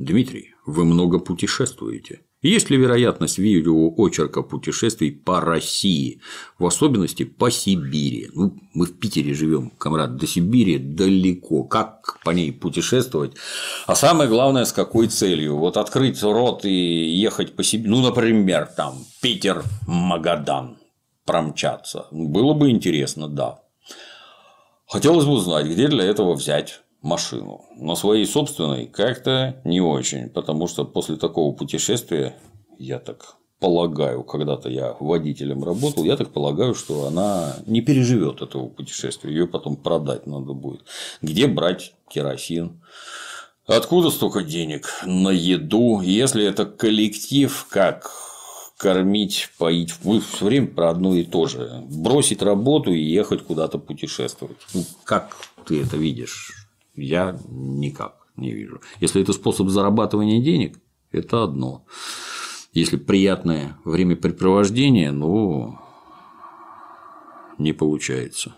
Дмитрий, вы много путешествуете. Есть ли вероятность видео очерка путешествий по России, в особенности по Сибири? Ну, мы в Питере живем, комрад, до Сибири далеко. Как по ней путешествовать? А самое главное, с какой целью? Вот открыть рот и ехать по Сибири, ну, например, там, Питер, Магадан, промчаться. Было бы интересно, да. Хотелось бы узнать, где для этого взять машину. на своей собственной как-то не очень, потому что после такого путешествия, я так полагаю, когда-то я водителем работал, я так полагаю, что она не переживет этого путешествия, ее потом продать надо будет. Где брать керосин? Откуда столько денег на еду, если это коллектив, как кормить, поить. Мы все время про одно и то же. Бросить работу и ехать куда-то путешествовать. Ну, как ты это видишь? я никак не вижу. Если это способ зарабатывания денег, это одно. Если приятное времяпрепровождение, ну, не получается.